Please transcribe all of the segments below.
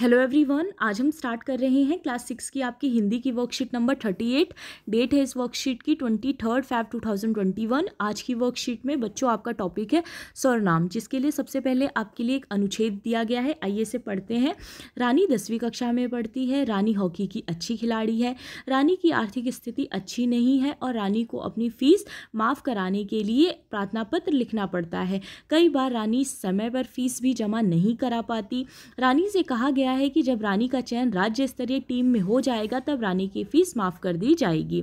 hello everyone आज हम start कर रहे हैं क्लास सिक्स की आपकी हिंदी की worksheet number thirty eight date है इस वर्कशीट की twenty third five two thousand twenty one आज की वर्कशीट में बच्चों आपका टॉपिक है सरनाम जिसके लिए सबसे पहले आपके लिए एक अनुच्छेद दिया गया है आइए से पढ़ते हैं रानी दसवीं कक्षा में पढ़ती है रानी हॉकी की अच्छी खिलाड़ी है रानी की आर्थिक स्थिति अच्छी नहीं है और रानी को अपनी फीस माफ़ कराने के लिए प्रार्थना पत्र लिखना पड़ता है कई बार रानी समय पर फीस भी जमा नहीं करा पाती रानी से कहा गया गया है कि जब रानी का चयन राज्य स्तरीय टीम में हो जाएगा तब रानी की फीस माफ़ कर दी जाएगी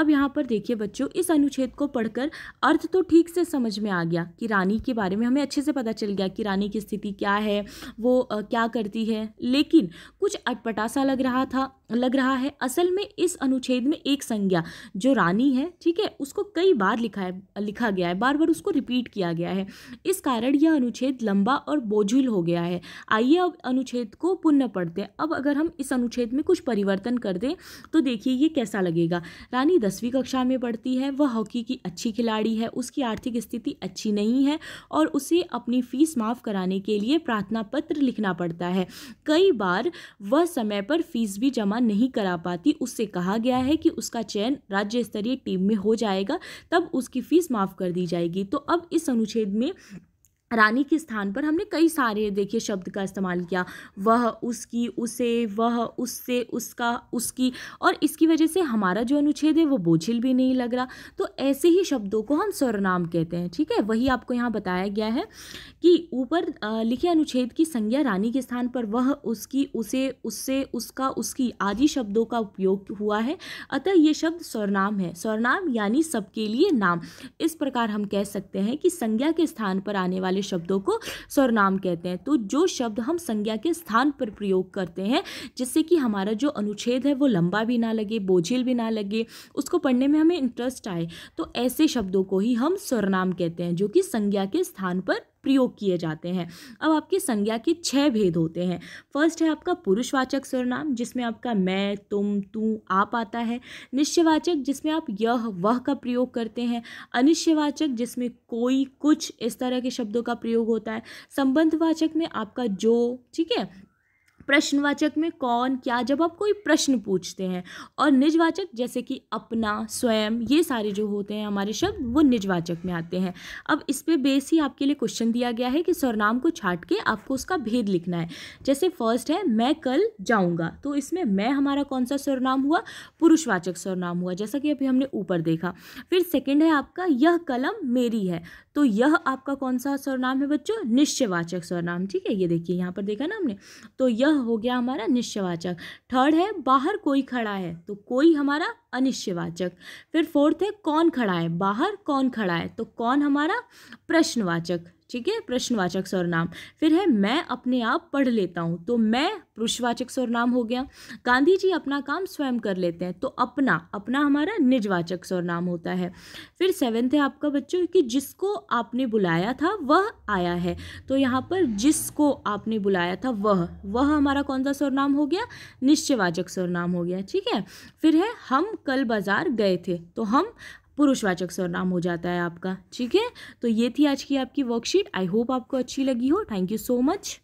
अब यहाँ पर देखिए बच्चों इस अनुच्छेद को पढ़कर अर्थ तो ठीक से समझ में आ गया कि रानी के बारे में हमें अच्छे से पता चल गया कि रानी की स्थिति क्या है वो आ, क्या करती है लेकिन कुछ अटपटा सा लग रहा था लग रहा है असल में इस अनुच्छेद में एक संज्ञा जो रानी है ठीक है उसको कई बार लिखा है लिखा गया है बार बार उसको रिपीट किया गया है इस कारण यह अनुच्छेद लंबा और बोझिल हो गया है आइए अब अनुच्छेद को पुण्य पढ़ते हैं अब अगर हम इस अनुच्छेद में कुछ परिवर्तन कर दें तो देखिए ये कैसा लगेगा रानी दसवीं कक्षा में पढ़ती है वह हॉकी की अच्छी खिलाड़ी है उसकी आर्थिक स्थिति अच्छी नहीं है और उसे अपनी फ़ीस माफ़ कराने के लिए प्रार्थना पत्र लिखना पड़ता है कई बार वह समय पर फीस भी जमा नहीं करा पाती उससे कहा गया है कि उसका चयन राज्य स्तरीय टीम में हो जाएगा तब उसकी फ़ीस माफ़ कर दी जाएगी तो अब इस अनुच्छेद में रानी के स्थान पर हमने कई सारे देखिए शब्द का इस्तेमाल किया वह उसकी उसे वह उससे उसका उसकी और इसकी वजह से हमारा जो अनुच्छेद है वो बोझिल भी नहीं लग रहा तो ऐसे ही शब्दों को हम स्वरनाम कहते हैं ठीक है वही आपको यहाँ बताया गया है कि ऊपर लिखे अनुच्छेद की संज्ञा रानी के स्थान पर वह उसकी उसे उससे उसका उसकी आदि शब्दों का उपयोग हुआ है अतः ये शब्द स्वरनाम है स्वरनाम यानी सबके लिए नाम इस प्रकार हम कह सकते हैं कि संज्ञा के स्थान पर आने वाले वाले शब्दों को स्वरनाम कहते हैं तो जो शब्द हम संज्ञा के स्थान पर प्रयोग करते हैं जिससे कि हमारा जो अनुच्छेद है वो लंबा भी ना लगे बोझिल भी ना लगे उसको पढ़ने में हमें इंटरेस्ट आए तो ऐसे शब्दों को ही हम स्वरनाम कहते हैं जो कि संज्ञा के स्थान पर प्रयोग किए जाते हैं अब आपकी संज्ञा के छः भेद होते हैं फर्स्ट है आपका पुरुषवाचक सर्वनाम जिसमें आपका मैं तुम तू आप आता है निश्चयवाचक जिसमें आप यह वह का प्रयोग करते हैं अनिश्चयवाचक जिसमें कोई कुछ इस तरह के शब्दों का प्रयोग होता है संबंधवाचक में आपका जो ठीक है प्रश्नवाचक में कौन क्या जब आप कोई प्रश्न पूछते हैं और निजवाचक जैसे कि अपना स्वयं ये सारे जो होते हैं हमारे शब्द वो निजवाचक में आते हैं अब इस पर बेस ही आपके लिए क्वेश्चन दिया गया है कि सरनाम को छाट के आपको उसका भेद लिखना है जैसे फर्स्ट है मैं कल जाऊँगा तो इसमें मैं हमारा कौन सा सरनाम हुआ पुरुषवाचक सरनाम हुआ जैसा कि अभी हमने ऊपर देखा फिर सेकेंड है आपका यह कलम मेरी है तो यह आपका कौन सा सरनाम है बच्चों निश्चयवाचक सरनाम ठीक है ये देखिए यहाँ पर देखा ना हमने तो यह हो गया हमारा निश्चयवाचक थर्ड है बाहर कोई खड़ा है तो कोई हमारा अनिश्चयवाचक फिर फोर्थ है कौन खड़ा है बाहर कौन खड़ा है तो कौन हमारा प्रश्नवाचक ठीक है प्रश्नवाचक स्वरनाम फिर है मैं अपने आप पढ़ लेता हूँ तो मैं पुरुषवाचक स्वरनाम हो गया गांधी जी अपना काम स्वयं कर लेते हैं तो अपना अपना हमारा निजवाचक स्वरनाम होता है फिर सेवेंथ है आपका बच्चों कि जिसको आपने बुलाया था वह आया है तो यहाँ पर जिसको आपने बुलाया था वह वह हमारा कौन सा स्वरनाम हो गया निश्चयवाचक स्वरनाम हो गया ठीक है फिर है हम कल बाज़ार गए थे तो हम पुरुषवाचक सर्वनाम हो जाता है आपका ठीक है तो ये थी आज की आपकी वर्कशीट आई होप आपको अच्छी लगी हो थैंक यू सो मच